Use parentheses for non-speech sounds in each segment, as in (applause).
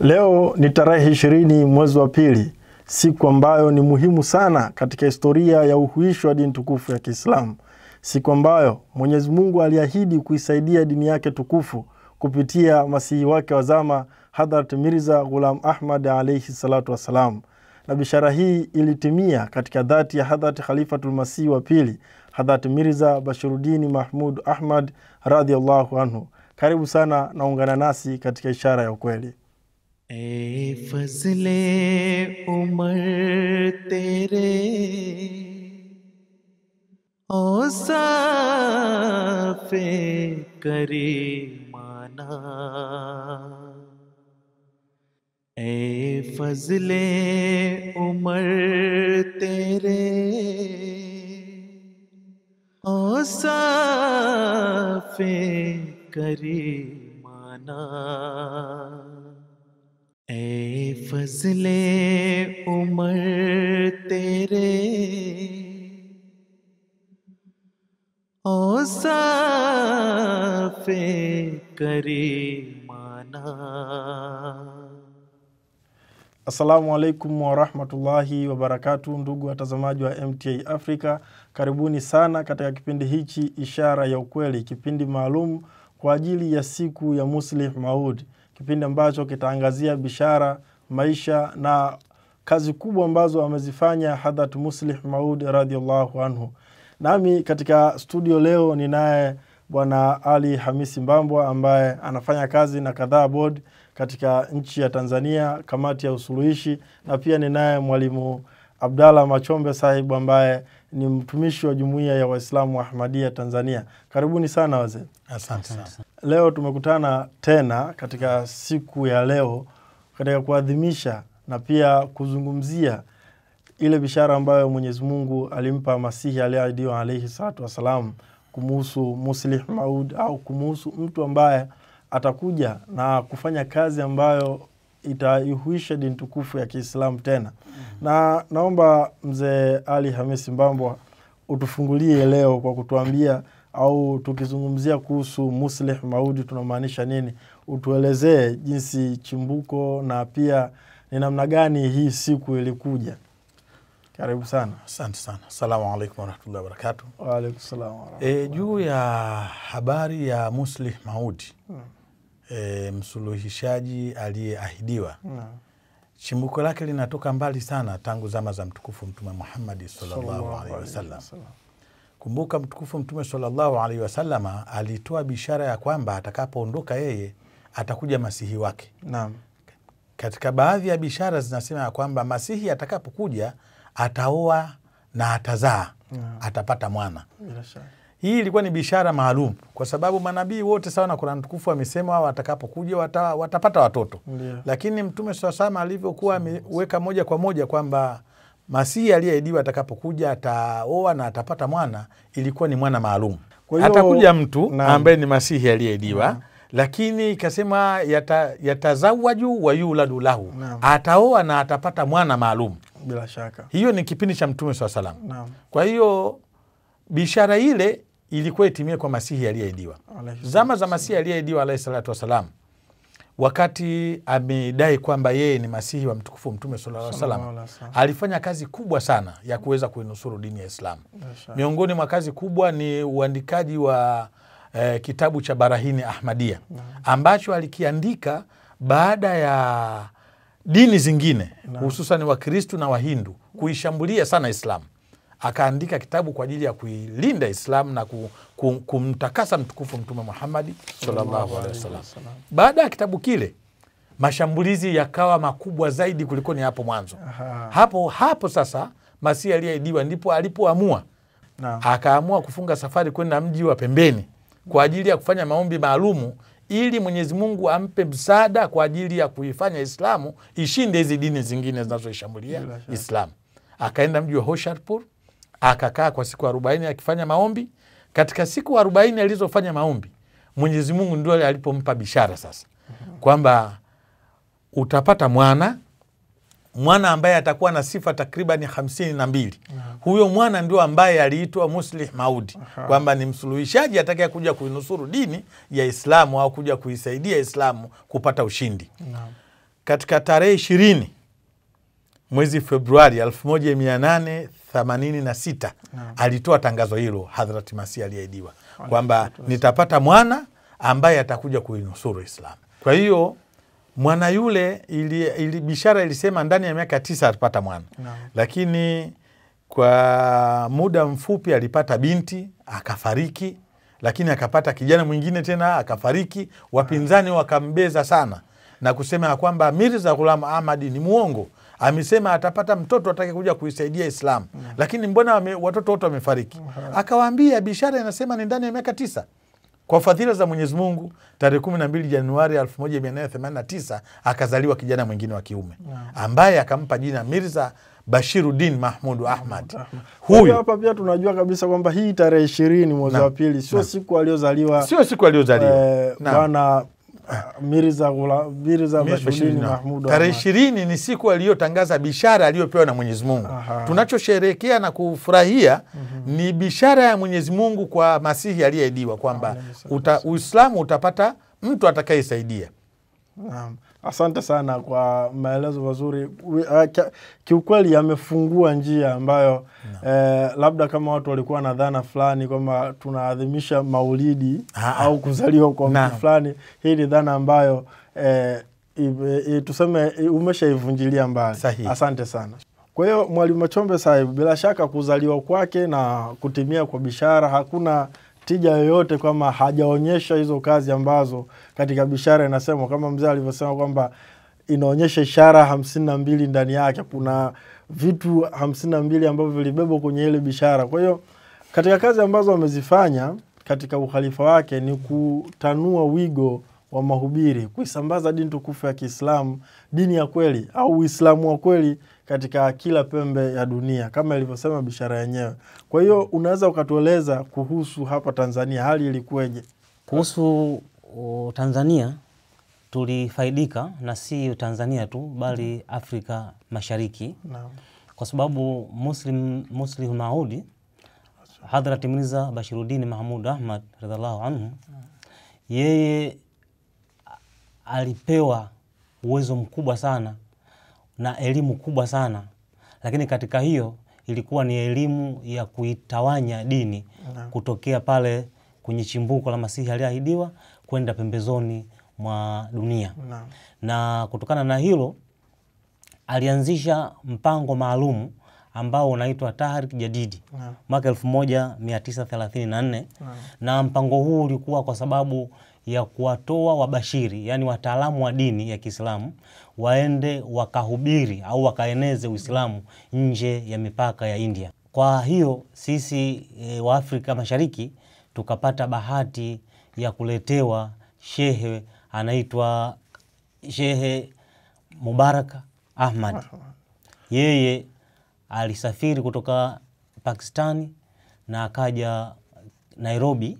Leo ni tarehe ishirini mwezi wa pili, siku ambayo ni muhimu sana katika historia ya uhuisho wa dini tukufu ya Kiislamu, siku ambayo Mwenyezi Mungu aliahidi kuisaidia dini yake tukufu kupitia masihi wake wa zama Hadhrat Mirza Ghulam Ahmad alaihi salatu wassalam, na bishara hii ilitimia katika dhati ya Hadhrat Khalifatul Masihi wa pili Hadhrat Mirza Bashirudini Mahmud Ahmad radhiallahu anhu. Karibu sana naungana nasi katika ishara ya ukweli. ए फजले उमर तेरे औसाफे करे माना ए फजले उमर तेरे औसाफे करे माना ए फजले उमर तेरे औसाफे करीमाना Assalamu alaikum warahmatullahi wabarakatu, ndugu watazamaji wa MTA Africa, karibuni sana katika kipindi hichi Ishara ya Ukweli, kipindi maalum kwa ajili ya siku ya muslim Maud kipindi ambacho kitaangazia bishara, maisha na kazi kubwa ambazo amezifanya Hadhrat Muslih Maud radhiallahu anhu. Nami katika studio leo ninaye Bwana Ali Hamisi Mbambwa ambaye anafanya kazi na kadhaa board katika nchi ya Tanzania, kamati ya usuluhishi, na pia ninaye mwalimu Abdallah Machombe sahibu ambaye ni mtumishi wa jumuiya ya Waislamu wa Ahmadiyya Tanzania. Karibuni sana wazee. Asante sana. Leo tumekutana tena katika siku ya leo katika kuadhimisha na pia kuzungumzia ile bishara ambayo Mwenyezi Mungu alimpa Masihi aliyeahidiwa alaihi salatu wassalam kumuhusu muslih maud au kumuhusu mtu ambaye atakuja na kufanya kazi ambayo itaihuisha dini tukufu ya Kiislamu tena. mm -hmm. Na naomba mzee Ali Hamisi Mbambwa utufungulie leo kwa kutuambia au tukizungumzia kuhusu Muslih Maudi tunamaanisha nini? Utuelezee jinsi chimbuko na pia ni namna gani hii siku ilikuja. Karibu sana. Asante sana. Asalamu alaikum warahmatullahi wabarakatuh. Waalaikum salam. E, eh, juu ya habari ya Muslih Maudi hmm e, msuluhishaji aliyeahidiwa no. Chimbuko lake linatoka mbali sana, tangu zama za mtukufu Mtume Muhammadi sallallahu alaihi wasallam. Kumbuka mtukufu Mtume sallallahu alaihi wasallama alitoa bishara ya kwamba atakapoondoka yeye atakuja masihi wake no. Katika baadhi ya bishara zinasema ya kwamba masihi atakapokuja ataoa na atazaa atapata mwana hii ilikuwa ni bishara maalum, kwa sababu manabii wote sawa na Kurani tukufu wamesema amesema watakapokuja wata, watapata watoto yeah. Lakini Mtume swasama alivyokuwa ameweka moja kwa moja kwamba Masihi aliyeahidiwa atakapokuja ataoa na atapata mwana, ilikuwa ni mwana maalum. Atakuja mtu ambaye ni Masihi aliyeahidiwa lakini ikasema yata, yatazawaju wa yuladu lahu, ataoa na atapata mwana maalum. Bila shaka hiyo ni kipindi cha Mtume swalla salam. Kwa hiyo bishara ile ilikuwa itimie kwa Masihi aliyeahidiwa. Zama za Masihi aliyeahidiwa alahi salatu wassalam, wakati amedai kwamba yeye ni Masihi wa mtukufu Mtume sallallahu alaihi wasallam, alifanya kazi kubwa sana ya kuweza kuinusuru dini ya islamu Miongoni mwa kazi kubwa ni uandikaji wa eh, kitabu cha Barahini Ahmadia ambacho alikiandika baada ya dini zingine hususan Wakristu na Wahindu kuishambulia sana Islamu akaandika kitabu kwa ajili ya kuilinda Islamu na kumtakasa mtukufu Mtume Muhammadi sallallahu alaihi wasallam. Baada ya kitabu kile mashambulizi yakawa makubwa zaidi kuliko ni hapo mwanzo. Hapo hapo sasa Masihi aliyeahidiwa ndipo alipoamua akaamua kufunga safari kwenda mji wa pembeni kwa ajili ya kufanya maombi maalumu ili Mwenyezi Mungu ampe msaada kwa ajili ya kuifanya Islamu ishinde hizi dini zingine zinazoishambulia Islamu. Akaenda mji wa Hosharpur akakaa kwa siku arobaini akifanya maombi. Katika siku arobaini alizofanya maombi, Mwenyezi Mungu ndio alipompa bishara sasa kwamba utapata mwana mwana ambaye atakuwa na sifa takribani hamsini na mbili. Huyo mwana ndio ambaye aliitwa Muslih Maudi, kwamba ni msuluhishaji atakaye kuja kuinusuru dini ya Islamu au kuja kuisaidia Islamu kupata ushindi. Katika tarehe ishirini mwezi Februari elfu moja mia nane themanini na sita yeah. alitoa tangazo hilo Hadhrati Masih aliyeahidiwa kwamba nitapata mwana ambaye atakuja kuinusuru Islam. Kwa hiyo mwana yule ili, ili, bishara ilisema ndani ya miaka tisa atapata mwana no. Lakini kwa muda mfupi alipata binti akafariki, lakini akapata kijana mwingine tena akafariki. Wapinzani wakambeza sana na kusema ya kwamba Mirza Ghulam Ahmadi ni mwongo amesema atapata mtoto atake kuja kuisaidia Islam mm. Lakini mbona wame, watoto wote wamefariki? mm -hmm. Akawaambia bishara inasema ni ndani ya miaka tisa kwa fadhila za Mwenyezi Mungu tarehe kumi na mbili Januari elfu moja mia nane na tisa akazaliwa kijana mwingine wa kiume mm. ambaye akampa jina Mirza Bashiruddin Mahmudu Ahmad. Huyu hapa pia tunajua kabisa kwamba hii tarehe ishirini mwezi wa pili sio siku aliozaliwa, sio siku aliozaliwa eh, bwana Tarehe ishirini ni siku aliyotangaza bishara aliyopewa na Mwenyezi Mungu. na kufurahia mm -hmm. ni bishara ya Mwenyezi Mungu kwa Masihi aliyeahidiwa kwamba uta, Uislamu utapata mtu atakayesaidia. Naam. Asante sana kwa maelezo mazuri. Ah, kiukweli yamefungua njia ambayo no. eh, labda kama watu walikuwa na dhana fulani kwamba tunaadhimisha maulidi Aa, ah, ah. au kuzaliwa kwa mtu fulani, hii ni dhana ambayo eh, tuseme umeshaivunjilia mbali. Asante sana. Kwa hiyo Mwalimu machombe sahibu bila shaka kuzaliwa kwake na kutimia kwa bishara hakuna tija yoyote kwamba hajaonyesha hizo kazi ambazo katika bishara inasema kama mzee alivyosema kwamba inaonyesha ishara hamsini na mbili ndani yake. Kuna vitu hamsini na mbili ambavyo vilibebwa kwenye ile bishara. Kwa hiyo katika kazi ambazo amezifanya katika ukhalifa wake ni kutanua wigo wa mahubiri, kuisambaza dini tukufu ya Kiislamu, dini ya kweli au Uislamu wa kweli katika kila pembe ya dunia kama ilivyosema bishara yenyewe. Kwa hiyo unaweza ukatueleza kuhusu hapa Tanzania hali ilikuweje? Kuhusu o, Tanzania tulifaidika na si Tanzania tu bali Afrika Mashariki na, kwa sababu Muslim, Muslim Maudi Hadhrati Mirza Bashirudini Mahmud Ahmad radhiallahu anhu, yeye alipewa uwezo mkubwa sana na elimu kubwa sana, lakini katika hiyo ilikuwa ni elimu ya kuitawanya dini mm. kutokea pale kwenye chimbuko la Masihi aliyeahidiwa kwenda pembezoni mwa dunia mm. na kutokana na hilo alianzisha mpango maalum ambao unaitwa Tahrik Jadidi mwaka 1934 na mpango huu ulikuwa kwa sababu ya kuwatoa wabashiri, yani wataalamu wa dini ya Kiislamu waende wakahubiri au wakaeneze Uislamu nje ya mipaka ya India. Kwa hiyo sisi e, wa Afrika Mashariki tukapata bahati ya kuletewa shehe anaitwa Shehe mubarak Ahmad. Yeye alisafiri kutoka Pakistani na akaja Nairobi,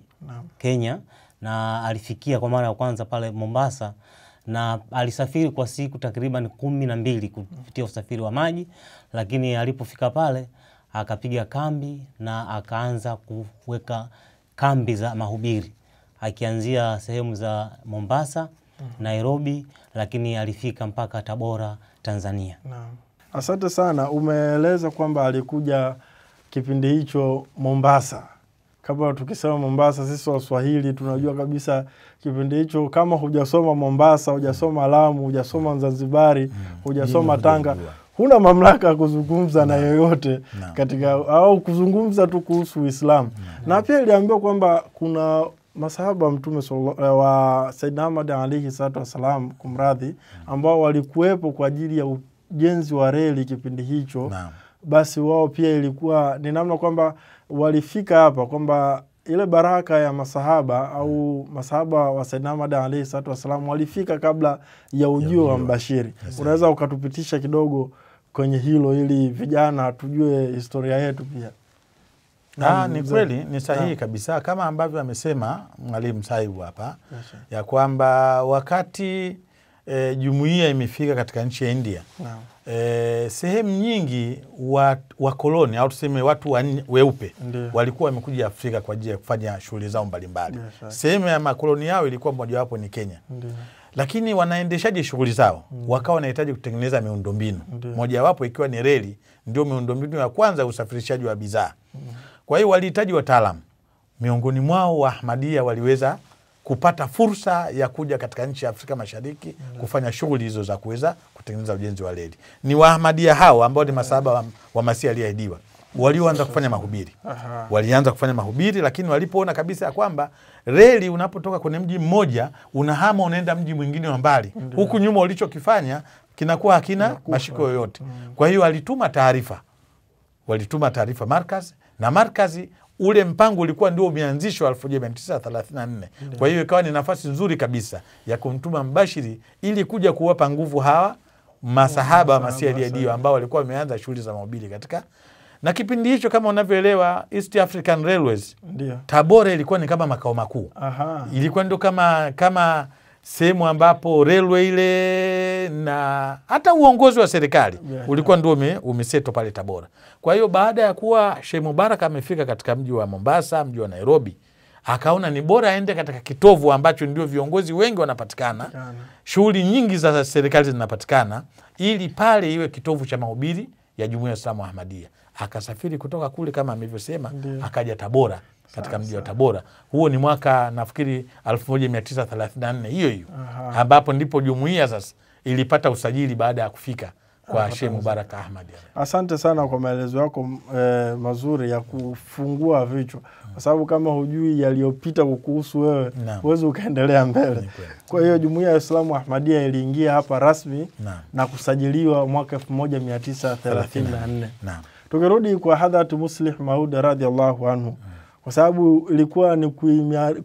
Kenya na alifikia kwa mara ya kwanza pale Mombasa na alisafiri kwa siku takriban kumi na mbili kupitia usafiri wa maji, lakini alipofika pale akapiga kambi na akaanza kuweka kambi za mahubiri akianzia sehemu za Mombasa, mhm. Nairobi, lakini alifika mpaka Tabora, Tanzania. Na. Asante sana, umeeleza kwamba alikuja kipindi hicho Mombasa kabla tukisema Mombasa, sisi Waswahili tunajua kabisa kipindi hicho, kama hujasoma Mombasa, hujasoma Lamu, hujasoma Zanzibari, mm. hujasoma Tanga, huna mamlaka ya kuzungumza na, yoyote na, katika au kuzungumza tu kuhusu Uislamu na, na pia iliambiwa kwamba kuna masahaba mtume wa Saidna Ahmad alaihi salatu wassalam, kumradhi, mm. ambao walikuwepo kwa ajili ya ujenzi wa reli kipindi hicho Basi wao pia ilikuwa ni namna kwamba walifika hapa kwamba ile baraka ya masahaba au masahaba wa Saidina Ahmad alaihi salatu wassalam walifika kabla ya ujio wa mbashiri. Yes, unaweza ukatupitisha kidogo kwenye hilo ili vijana tujue historia yetu pia. Ah, Na, ni kweli ni sahihi kabisa kama ambavyo amesema Mwalimu Saibu hapa yes, ya kwamba wakati e, jumuiya imefika katika nchi ya India no. E, eh, sehemu nyingi wakoloni wa au tuseme watu wa weupe Ndiyo. walikuwa wamekuja Afrika kwa ajili ya kufanya shughuli zao mbalimbali. Sehemu ya makoloni yao ilikuwa mojawapo ni Kenya Ndiyo. lakini wanaendeshaje shughuli zao mm. wakawa wanahitaji kutengeneza miundombinu, mojawapo ikiwa ni reli, ndio miundombinu ya kwanza ya usafirishaji wa bidhaa. mm. Kwa hiyo walihitaji wataalamu, miongoni mwao wa Ahmadia waliweza kupata fursa ya kuja katika nchi ya Afrika Mashariki mm. kufanya shughuli hizo za kuweza kutengeneza ujenzi wa reli. Ni Waahmadia hao ambao ni masahaba wa, wa Masihi aliyeahidiwa walioanza kufanya mahubiri. Aha. Walianza kufanya mahubiri, lakini walipoona kabisa ya kwamba reli unapotoka kwenye mji mmoja unahama unaenda mji mwingine wa mbali, huku nyuma ulichokifanya kinakuwa hakina mashiko yoyote. Mm. Kwa hiyo walituma taarifa, walituma taarifa Markaz na Markazi ule mpango ulikuwa ndio umeanzishwa 1934 kwa hiyo ikawa ni nafasi nzuri kabisa ya kumtuma Mbashiri ili kuja kuwapa nguvu hawa masahaba wa Masihi aliyeahidiwa ambao walikuwa wameanza shughuli za mahubiri katika na kipindi hicho kama unavyoelewa East African Railways Tabora ilikuwa ni kama makao makuu, ilikuwa ndio kama kama sehemu ambapo railway ile na hata uongozi wa serikali yeah, ulikuwa yeah, ndio umesetwa pale Tabora. Kwa hiyo baada ya kuwa Sheikh Mubarak amefika katika mji wa Mombasa, mji wa Nairobi, akaona ni bora aende katika kitovu ambacho ndio viongozi wengi wanapatikana, shughuli nyingi za serikali zinapatikana, ili pale iwe kitovu cha mahubiri ya Jumuiya ya Islamu Ahmadiyya. Akasafiri kutoka kule kama amivyosema akaja Tabora katika mji wa Tabora. Huo ni mwaka nafikiri 1934 hiyo hiyo, ambapo ndipo jumuiya sasa ilipata usajili baada ya kufika kwa ah, Sheikh Mubarak Ahmad. Asante sana kwa maelezo yako eh, mazuri ya kufungua vichwa, hmm. kwa sababu kama hujui yaliyopita kukuhusu wewe huwezi ukaendelea mbele. Kwa hiyo jumuiya ya Islamu Ahmadia iliingia hapa rasmi na, na kusajiliwa mwaka 1934. Tukirudi kwa Hadhrat Muslih Maud radhiallahu anhu na kwa sababu ilikuwa ni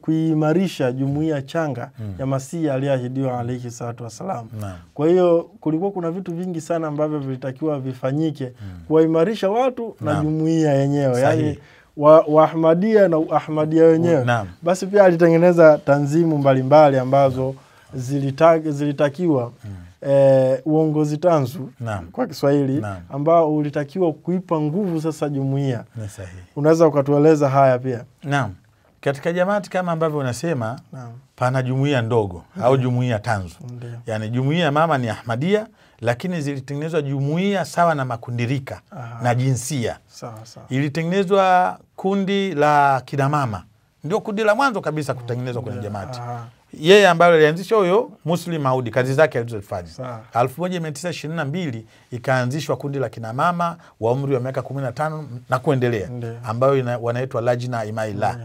kuimarisha jumuiya changa mm. ya Masihi aliyeahidiwa alaihi salatu wassalam. Kwa hiyo kulikuwa kuna vitu vingi sana ambavyo vilitakiwa vifanyike mm. kuwaimarisha watu na, na jumuiya yenyewe yaani wa, Waahmadia na Uahmadia wenyewe. Basi pia alitengeneza tanzimu mbalimbali mbali ambazo zilita, zilitakiwa mm eh, uongozi tanzu Naam. kwa Kiswahili ambao ulitakiwa kuipa nguvu sasa jumuiya. Ni sahihi. Unaweza ukatueleza haya pia? Naam. Katika jamati kama ambavyo unasema Naam. pana jumuiya ndogo au jumuiya tanzu. Ndio. Yaani jumuiya mama ni Ahmadia lakini zilitengenezwa jumuiya sawa na makundirika Aha. na jinsia. Sawa sawa. Ilitengenezwa kundi la kinamama ndio kundi la mwanzo kabisa kutengenezwa kwenye jamati Aha yeye ambaye alianzisha huyo Muslim Audi kazi zake alizofanya. elfu moja mia tisa ishirini na mbili ikaanzishwa kundi la kinamama wa umri wa miaka kumi na tano na kuendelea ambayo wanaitwa Lajna Imaila.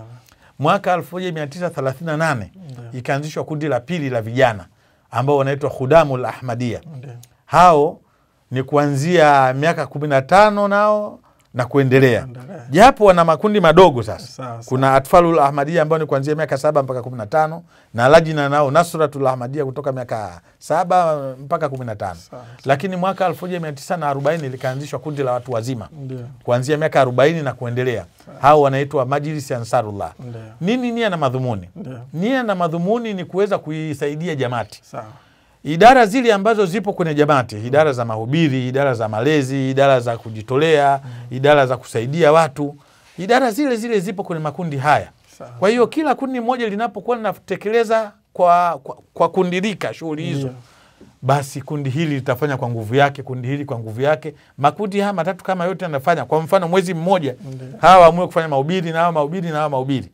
Mwaka elfu moja mia tisa thelathini na nane ikaanzishwa kundi la pili la vijana ambao wanaitwa Khudamul Ahmadia. Hao ni kuanzia miaka kumi na tano nao na kuendelea, japo wana makundi madogo sasa. sa. kuna Atfalul Ahmadia ambao ni kuanzia miaka saba mpaka kumi na tano na Lajina nao Nasratul Ahmadia kutoka miaka saba mpaka kumi na tano lakini mwaka elfu moja mia tisa na arobaini likaanzishwa kundi la watu wazima kuanzia miaka arobaini na kuendelea. Hao wanaitwa Majlisi Ansarullah. Nini nia na madhumuni? Nia na madhumuni ni kuweza kuisaidia jamati Sao idara zile ambazo zipo kwenye jamati, idara za mahubiri, idara za malezi, idara za kujitolea, mm-hmm. idara za kusaidia watu, idara zile zile zipo kwenye makundi haya. Kwa hiyo kila kundi moja linapokuwa linatekeleza kwa, kwa, kwa kundirika shughuli hizo Basi kundi hili litafanya kwa nguvu yake, kundi hili kwa nguvu yake. Makundi haya matatu kama yote yanafanya, kwa mfano mwezi mmoja, hawa waamue kufanya mahubiri na hawa mahubiri na hawa mahubiri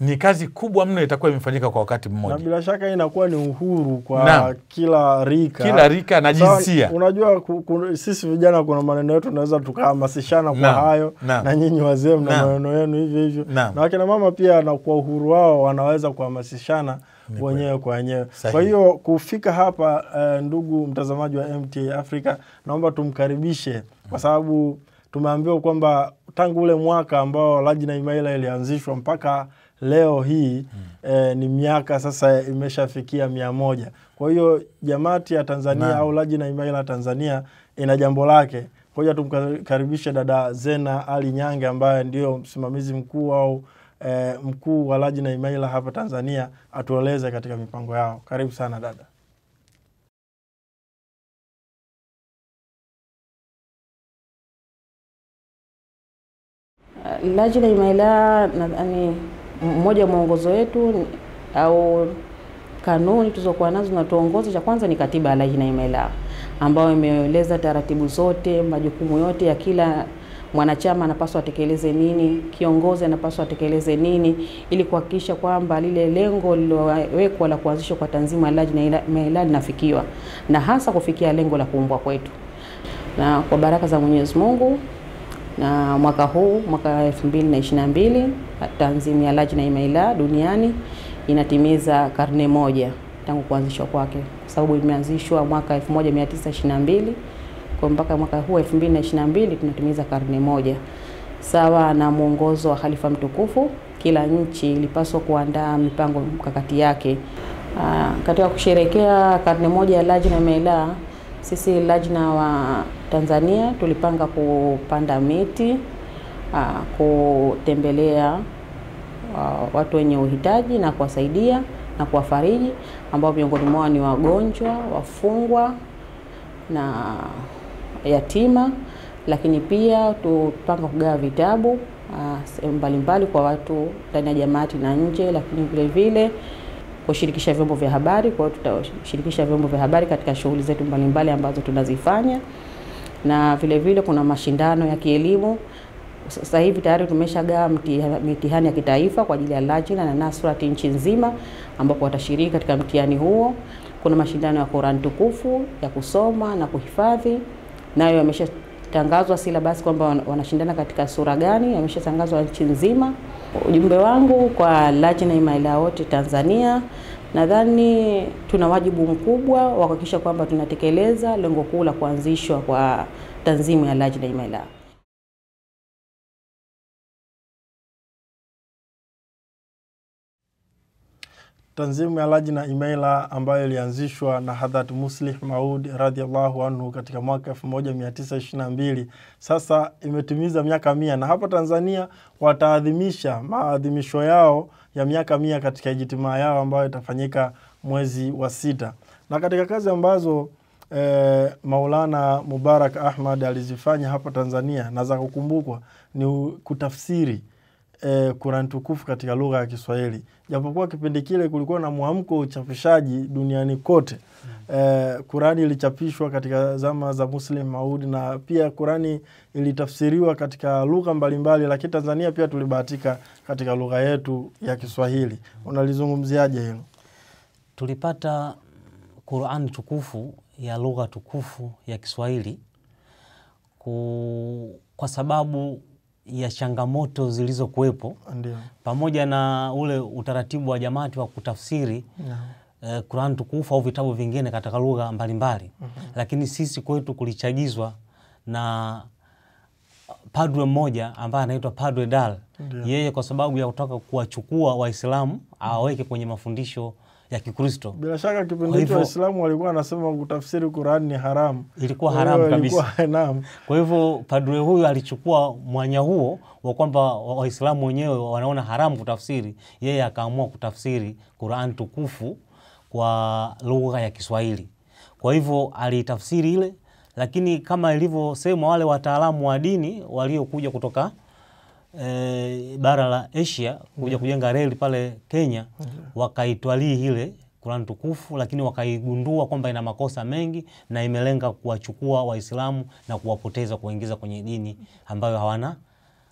ni kazi kubwa mno itakuwa imefanyika kwa wakati mmoja, na bila shaka inakuwa ni uhuru kwa na, kila rika kila rika na jinsia. unajua ku, ku, sisi vijana kuna maneno yetu tunaweza tukahamasishana kwa na, hayo na, na nyinyi wazee mna maneno yenu hivyo hivyo, na, na wakina mama pia na kwa uhuru wao wanaweza kuhamasishana wenyewe kwa wenyewe. Kwa hiyo kufika hapa, uh, ndugu mtazamaji wa MTA Africa, naomba tumkaribishe kwa sababu tumeambiwa kwamba tangu ule mwaka ambao Lajna Imaila ilianzishwa mpaka leo hii mm. eh, ni miaka sasa imeshafikia mia moja. Kwa hiyo jamati ya Tanzania na. au Lajna Imaila Tanzania ina jambo lake. Ngoja tumkaribishe dada Zena Ali Nyange ambaye ndio msimamizi mkuu au eh, mkuu wa Lajna Imaila hapa Tanzania atueleze katika mipango yao. Karibu sana dada. Eh, Lajna Imaila nadhani mmoja mwongozo wetu au kanuni tulizokuwa nazo zinatuongoza, cha kwanza ni katiba ya Laiha na ambayo imeeleza taratibu zote, majukumu yote ya kila mwanachama anapaswa atekeleze nini, kiongozi anapaswa atekeleze nini, ili kuhakikisha kwamba lile lengo lililowekwa la kuanzishwa kwa tanzima ya Laiha na linafikiwa na hasa kufikia lengo la kuumbwa kwetu. Na kwa baraka za Mwenyezi Mungu na mwaka huu mwaka 2022 Tanzimia Lajna Imaila duniani inatimiza karne moja tangu kuanzishwa kwake, kwa sababu imeanzishwa mwaka 1922 kwa mpaka mwaka huu 2022 tunatimiza karne moja. Sawa na mwongozo wa Khalifa mtukufu, kila nchi ilipaswa kuandaa mipango mkakati yake. Aa, katika kusherekea karne moja ya Lajna Imaila sisi Lajna wa Tanzania tulipanga kupanda miti, uh, kutembelea uh, watu wenye uhitaji na kuwasaidia na kuwafariji ambao miongoni mwao ni wagonjwa, wafungwa na yatima, lakini pia tupanga kugawa vitabu ah, sehemu mbalimbali kwa watu ndani ya jamii na nje, lakini vile vile kushirikisha vyombo vya habari. Kwa hiyo tutashirikisha vyombo vya habari katika shughuli zetu mbalimbali ambazo tunazifanya, na vile vile kuna mashindano ya kielimu. Sasa hivi tayari tumeshagawa mitihani ya kitaifa kwa ajili ya Lajina na Nusrat nchi nzima, ambapo watashiriki katika mtihani huo. Kuna mashindano ya Qur'an tukufu ya kusoma na kuhifadhi, nayo yameshatangazwa silabasi kwamba wanashindana katika sura gani, yameshatangazwa nchi nzima. Ujumbe wangu kwa Laji na Imaila wote Tanzania, nadhani tuna wajibu mkubwa wa kuhakikisha kwamba tunatekeleza lengo kuu la kuanzishwa kwa tanzimu ya Laji na Imaila. Tanzimu ya Lajna Imeila ambayo ilianzishwa na Hadhrat Muslih Maud radhiallahu anhu katika mwaka 1922 sasa imetimiza miaka mia na hapa Tanzania wataadhimisha maadhimisho yao ya miaka mia katika ijitimaa yao ambayo itafanyika mwezi wa sita, na katika kazi ambazo e, Maulana Mubarak Ahmad alizifanya hapa Tanzania na za kukumbukwa ni kutafsiri e, eh, Kurani tukufu katika lugha ya Kiswahili, japokuwa kipindi kile kulikuwa na mwamko wa uchapishaji duniani kote. mm. E, eh, Kurani ilichapishwa katika zama za Muslim Maud na pia Kurani ilitafsiriwa katika lugha mbalimbali, lakini Tanzania pia tulibahatika katika lugha yetu ya Kiswahili. Unalizungumziaje hilo? Tulipata quran tukufu ya lugha tukufu ya Kiswahili ku... kwa sababu ya changamoto zilizokuwepo pamoja na ule utaratibu wa jamati wa kutafsiri yeah. Qur'an tukufu au vitabu vingine katika lugha mbalimbali mm -hmm. Lakini sisi kwetu kulichagizwa na padre mmoja ambaye anaitwa Padre Dal. Yeye kwa sababu ya kutaka kuwachukua Waislamu awaweke kwenye mafundisho ya Kikristo. Bila shaka kipindi hicho Waislamu walikuwa wanasema kutafsiri Qur'an ni haramu, ilikuwa haramu kabisa. (laughs) Naam. Kwa hivyo padre huyu alichukua mwanya huo wa kwamba Waislamu wenyewe wanaona haramu kutafsiri, yeye akaamua kutafsiri Qur'an tukufu kwa lugha ya Kiswahili. Kwa hivyo alitafsiri ile, lakini kama ilivyosemwa, wale wataalamu wa dini waliokuja kutoka e, bara la Asia kuja mm. kujenga reli pale Kenya, mm-hmm. wakaitwalii ile Kurani tukufu, lakini wakaigundua kwamba ina makosa mengi na imelenga kuwachukua Waislamu na kuwapoteza kuwaingiza kwenye dini ambayo hawana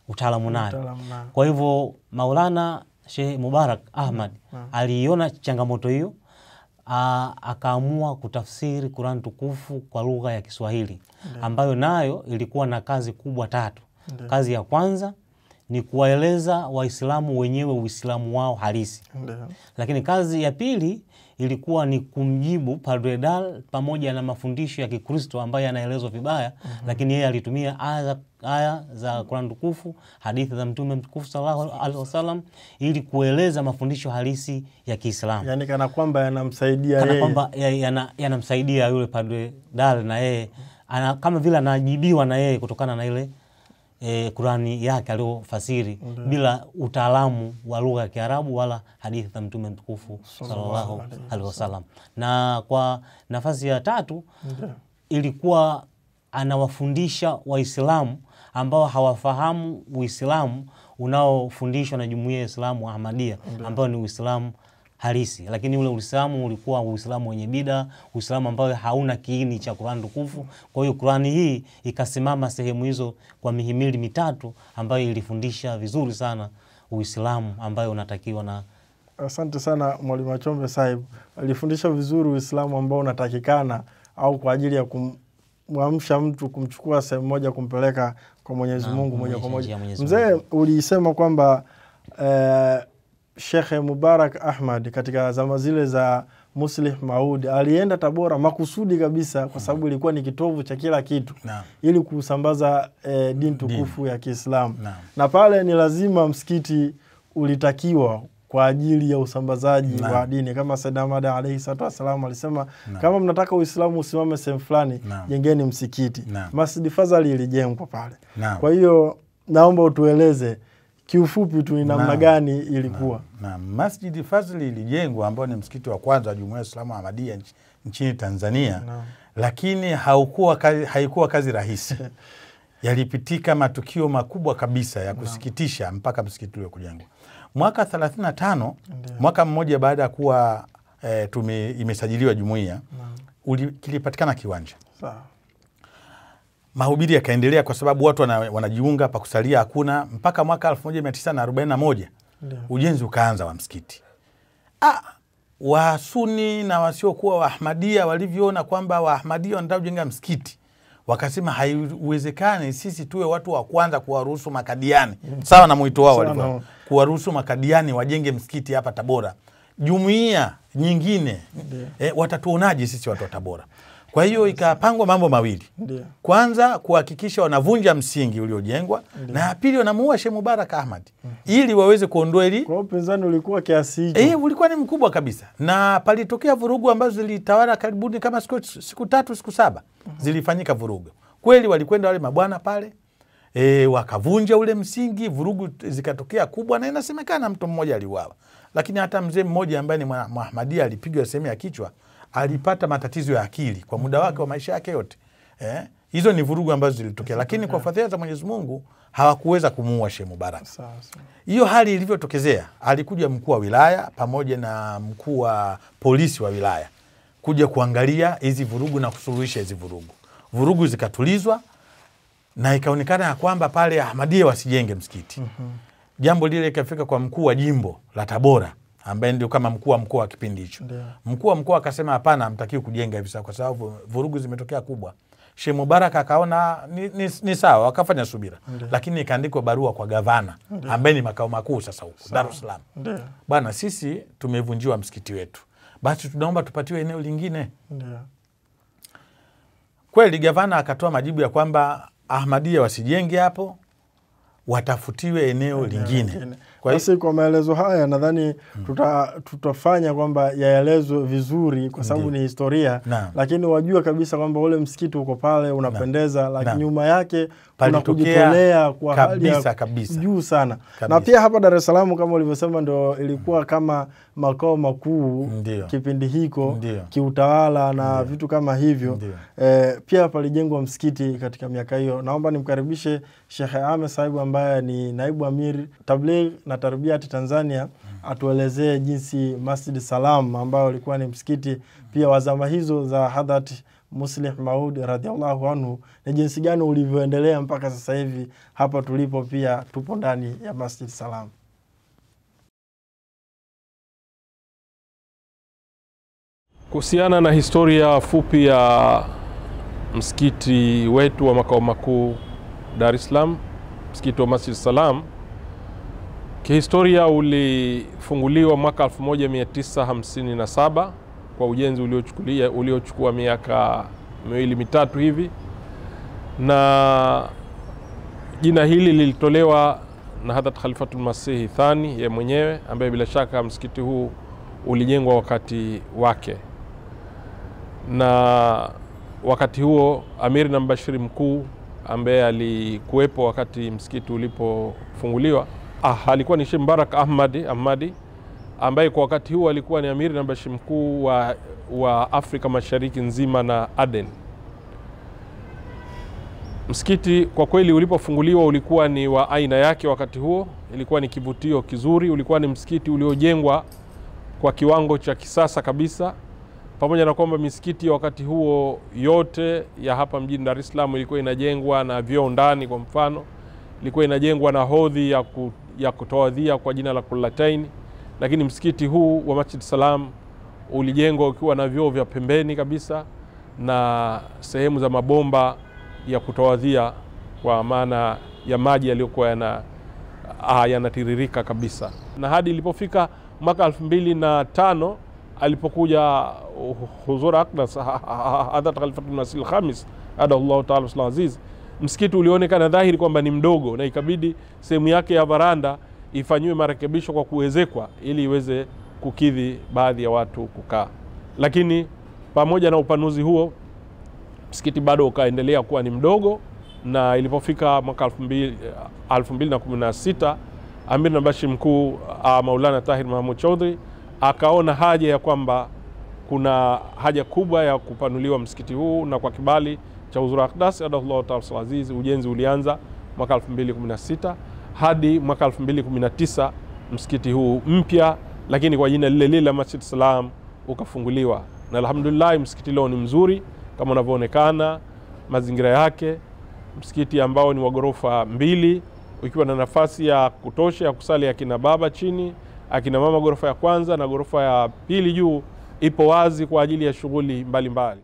utaalamu nayo. Kwa hivyo Maulana Sheikh Mubarak Ahmad mm-hmm. Mm-hmm. aliiona changamoto hiyo akaamua kutafsiri Quran tukufu kwa lugha ya Kiswahili ambayo nayo ilikuwa na kazi kubwa tatu. Kazi ya kwanza ni kuwaeleza Waislamu wenyewe Uislamu wao halisi. Lakini kazi ya pili ilikuwa ni kumjibu Padre Dal pamoja na mafundisho ya Kikristo ambayo yanaelezwa vibaya. mm -hmm. Lakini yeye alitumia aya, aya za Qur'an tukufu, hadithi za Mtume mtukufu sallallahu alaihi wasallam ili kueleza mafundisho halisi ya Kiislamu, yani kana kwamba yanamsaidia yeye, kana kwamba yanamsaidia yule Padre Dal na yeye kama vile anajibiwa na yeye kutokana na ile eh, Qurani yake aliyofasiri bila utaalamu wa lugha ya Kiarabu wala hadithi za Mtume mtukufu sallallahu alaihi wasallam. Na kwa nafasi ya tatu mm. ilikuwa anawafundisha Waislamu ambao hawafahamu Uislamu unaofundishwa na jumuiya ya Islamu Ahmadia ambayo ni Uislamu halisi, lakini ule Uislamu ulikuwa Uislamu wenye bida, Uislamu ambao hauna kiini cha Qur'an tukufu. Kwa hiyo Qur'an hii ikasimama sehemu hizo kwa mihimili mitatu ambayo ilifundisha vizuri sana Uislamu ambayo unatakiwa na Asante sana Mwalimu Machombe Saib, alifundisha vizuri Uislamu ambao unatakikana au kwa ajili ya kumwamsha mtu kumchukua sehemu moja kumpeleka kwa Mwenyezi Mungu moja kwa moja. Mzee ulisema kwamba eh, Shekhe Mubarak Ahmad katika zama zile za Muslih Maud alienda Tabora makusudi kabisa, kwa mm. sababu ilikuwa ni kitovu cha kila kitu na, ili kusambaza e, eh, dini tukufu ya Kiislamu na, na pale ni lazima msikiti ulitakiwa kwa ajili ya usambazaji wa dini kama Said Ahmad alaihi salatu wassalam alisema na, kama mnataka Uislamu usimame sehemu fulani jengeni msikiti. Masjid Fadhali ilijengwa pale. Kwa hiyo naomba utueleze kiufupi tu ni namna gani ilikuwa? na Masjidi Fazli ilijengwa ambao ni msikiti wa kwanza wa Jumuiya ya Islamu Ahmadiyya nchini Tanzania na. Lakini haukuwa kazi, haikuwa kazi rahisi (laughs) yalipitika matukio makubwa kabisa ya kusikitisha na. mpaka msikiti ule kujengwa mwaka 35 mwaka mmoja baada ya kuwa e, eh, tume, imesajiliwa jumuiya kilipatikana kiwanja mahubiri yakaendelea kwa sababu watu wana, wanajiunga pa kusalia hakuna mpaka mwaka 1941 ujenzi ukaanza wa msikiti. Ah, wasuni na wasiokuwa waahmadia walivyoona kwamba waahmadia wanataka kujenga msikiti wakasema haiwezekani sisi tuwe watu wa kwanza kuwaruhusu makadiani mm. sawa na mwito wao walivyo kuwaruhusu makadiani wajenge msikiti hapa Tabora. jumuia nyingine eh, watatuonaje sisi watu wa Tabora? Kwa hiyo ikapangwa mambo mawili, Ndia. kwanza kuhakikisha wanavunja msingi uliojengwa na pili wanamuua Sheikh Mubarak Ahmad mm-hmm. ili waweze kuondoa hili. Kwa upinzani ulikuwa kiasi hicho? Eh, ulikuwa ni mkubwa kabisa, na palitokea vurugu ambazo zilitawala karibuni kama siku, siku tatu siku saba mm -hmm. zilifanyika vurugu kweli, walikwenda wale mabwana pale e, wakavunja ule msingi, vurugu zikatokea kubwa, na inasemekana mtu mmoja aliuawa, lakini hata mzee mmoja ambaye ni Mwahmadia alipigwa sehemu ya kichwa alipata matatizo ya akili kwa muda wake wa maisha yake yote eh? Hizo ni vurugu ambazo zilitokea, lakini kwa fadhila za Mwenyezi Mungu hawakuweza kumuua Sheikh Mubarak. Hiyo hali ilivyotokezea, alikuja mkuu wa wilaya pamoja na mkuu wa polisi wa wilaya kuja kuangalia hizi vurugu na kusuluhisha hizi vurugu. Vurugu zikatulizwa na ikaonekana ya kwamba pale ahmadie wasijenge msikiti. mm -hmm. Jambo lile ikafika kwa mkuu wa jimbo la Tabora ambaye ndio kama mkuu wa mkoa kipindi hicho. Mkuu wa mkoa akasema hapana, hamtakiwi kujenga hivi sasa, kwa sababu vurugu zimetokea kubwa. Sheikh Mubarak akaona ni, ni, ni sawa, akafanya subira Ndia. Lakini ikaandikwa barua kwa gavana ambaye ni makao makuu sasa huko Dar es Salaam, bwana, sisi tumevunjiwa msikiti wetu, basi tunaomba tupatiwe eneo lingine Ndia. Kweli gavana akatoa majibu ya kwamba Ahmadiyya wasijenge hapo, watafutiwe eneo Ndia. lingine Ndia. Kwa kwa maelezo haya nadhani hmm. tuta, tutafanya kwamba yaelezwe vizuri kwa sababu ni historia na. Lakini wajua kabisa kwamba ule msikiti uko pale unapendeza, lakini nyuma yake kuna kujitolea kwa hali ya juu sana kabisa. Na pia hapa Dar es Salaam kama ulivyosema, ndo ilikuwa kama makao makuu kipindi hiko kiutawala na Ndiyo. vitu kama hivyo e, pia palijengwa msikiti katika miaka hiyo. Naomba nimkaribishe shehe Ame Saibu ambaye ni naibu amir tabligh na Tarbiati Tanzania atuelezee jinsi Masjid Salam ambayo ulikuwa ni msikiti pia wa zama hizo za Hadhrat Muslih Maud radhiallahu anhu ni jinsi gani ulivyoendelea mpaka sasa hivi hapa tulipo, pia tupo ndani ya Masjid Salam. Kuhusiana na historia fupi ya msikiti wetu wa makao makuu Dar es Salaam, msikiti wa Masjid Salam Kihistoria ulifunguliwa mwaka 1957 kwa ujenzi uliochukulia uliochukua miaka miwili mitatu hivi, na jina hili lilitolewa na Hadhrat Khalifatul Masihi Thani ye mwenyewe, ambaye bila shaka msikiti huu ulijengwa wakati wake, na wakati huo amiri na mbashiri mkuu ambaye alikuwepo wakati msikiti ulipofunguliwa Ah, alikuwa ni Sheikh Mubarak Ahmadi Ahmadi ambaye kwa wakati huo alikuwa ni amiri na mbashi mkuu wa, wa Afrika Mashariki nzima na Aden. Msikiti kwa kweli ulipofunguliwa ulikuwa ni wa aina yake wakati huo, ilikuwa ni kivutio kizuri, ulikuwa ni msikiti uliojengwa kwa kiwango cha kisasa kabisa, pamoja na kwamba misikiti ya wakati huo yote ya hapa mjini Dar es Salaam ilikuwa inajengwa na vyoo ndani, kwa mfano ilikuwa inajengwa na hodhi ya ku ya kutoa dhia kwa jina la Kulataini, lakini msikiti huu wa Masjid Salam ulijengwa ukiwa na vyoo vya pembeni kabisa na sehemu za mabomba ya kutoa dhia kwa maana ya maji yaliyokuwa yana yanatiririka kabisa, na hadi ilipofika mwaka elfu mbili na tano alipokuja Huzur Akdas Hadhrat Khalifatu Masih Alkhamis adallahu taala aziz msikiti ulionekana dhahiri kwamba ni mdogo, na ikabidi sehemu yake ya varanda ifanyiwe marekebisho kwa kuwezekwa, ili iweze kukidhi baadhi ya watu kukaa. Lakini pamoja na upanuzi huo, msikiti bado ukaendelea kuwa ni mdogo, na ilipofika mwaka 2016 Amir Nabashi mkuu ah, Maulana Tahir Mahmud Chaudhry akaona haja ya kwamba kuna haja kubwa ya kupanuliwa msikiti huu na kwa kibali cha uzura akdasi adallahu taala aziz Ujenzi ulianza mwaka 2016 hadi mwaka 2019 msikiti huu mpya, lakini kwa jina lile lile la Masjid Salam ukafunguliwa, na alhamdulillah msikiti leo ni mzuri kama unavyoonekana mazingira yake, msikiti ambao ni wa ghorofa mbili ukiwa na nafasi ya kutosha ya kusali akina baba chini, akina mama ghorofa ya kwanza, na ghorofa ya pili juu ipo wazi kwa ajili ya shughuli mbalimbali.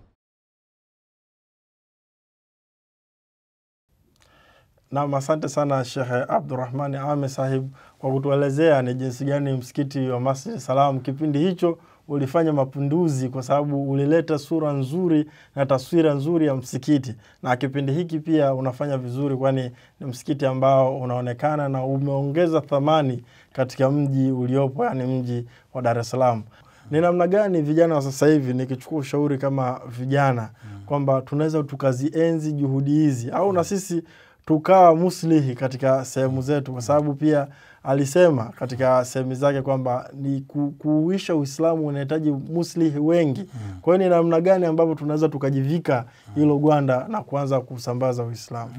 Naam, asante sana Shekhe Abdurrahman Ame sahib kwa kutuelezea ni jinsi gani msikiti wa Masjid Salam kipindi hicho ulifanya mapinduzi, kwa sababu ulileta sura nzuri na taswira nzuri ya msikiti, na kipindi hiki pia unafanya vizuri, kwani ni msikiti ambao unaonekana na umeongeza thamani katika mji uliopo, yani mji wa Dar es Salaam. Ni namna gani vijana wa sasa hivi, nikichukua ushauri kama vijana, hmm. kwamba tunaweza tukazienzi juhudi hizi au na sisi tukawa muslihi katika sehemu zetu, kwa sababu pia alisema katika sehemu zake kwamba ni kuuisha Uislamu unahitaji muslihi wengi. Mm. Kwa hiyo ni namna gani ambavyo tunaweza tukajivika hmm. hilo mm. gwanda na kuanza kusambaza Uislamu?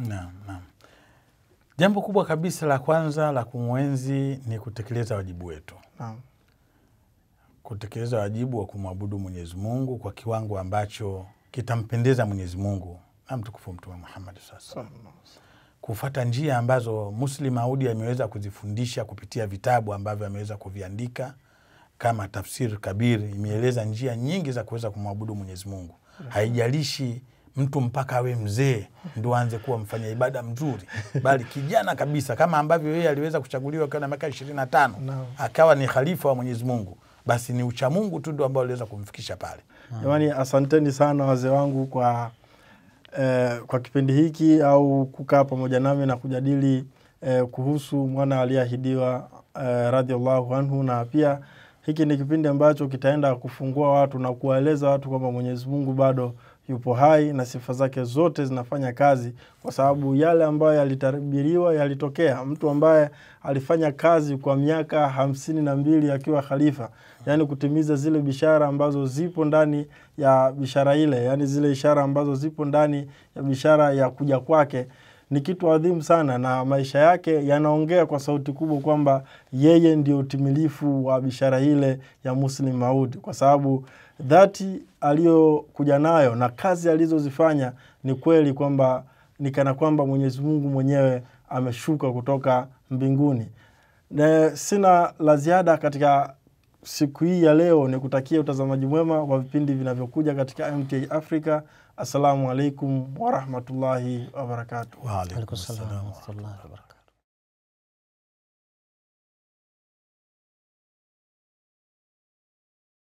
Jambo kubwa kabisa la kwanza la kumwenzi ni kutekeleza wajibu wetu. Kutekeleza wajibu wa kumwabudu Mwenyezi Mungu kwa kiwango ambacho kitampendeza Mwenyezi Mungu na mtukufu Mtume Muhammad sallallahu alaihi wasallam kufata njia ambazo Muslim Audi ameweza kuzifundisha kupitia vitabu ambavyo ameweza kuviandika kama Tafsir Kabir imeeleza njia nyingi za kuweza kumwabudu Mwenyezi Mungu. Mm-hmm. Haijalishi mtu mpaka awe mzee ndo aanze kuwa mfanya ibada mzuri, bali (laughs) kijana kabisa, kama ambavyo yeye aliweza kuchaguliwa akiwa na miaka ishirini na tano akawa ni khalifa wa Mwenyezi Mungu, basi ni uchamungu tu ndo ambao aliweza kumfikisha pale. Jamani, asanteni sana wazee wangu kwa Eh, kwa kipindi hiki au kukaa pamoja nami na kujadili eh, kuhusu mwana aliyeahidiwa eh, radhiallahu anhu, na pia hiki ni kipindi ambacho kitaenda kufungua watu na kuwaeleza watu kwamba Mwenyezi Mungu bado yupo hai na sifa zake zote zinafanya kazi, kwa sababu yale ambayo yalitabiriwa yalitokea. Mtu ambaye alifanya kazi kwa miaka hamsini na mbili akiwa khalifa, yani kutimiza zile bishara ambazo zipo ndani ya bishara ile, yani zile ishara ambazo zipo ndani ya bishara ya kuja kwake ni kitu adhimu sana, na maisha yake yanaongea kwa sauti kubwa kwamba yeye ndio utimilifu wa bishara ile ya Muslim Maud, kwa sababu dhati aliyokuja nayo na kazi alizozifanya ni kweli kwamba ni kana kwamba Mwenyezi Mungu mwenyewe ameshuka kutoka mbinguni. Ne, sina la ziada katika siku hii ya leo, ni kutakia utazamaji mwema wa vipindi vinavyokuja katika MTA Africa. Assalamu alaikum warahmatullahi wabarakatuh. warahmatullahi wabarakatuh.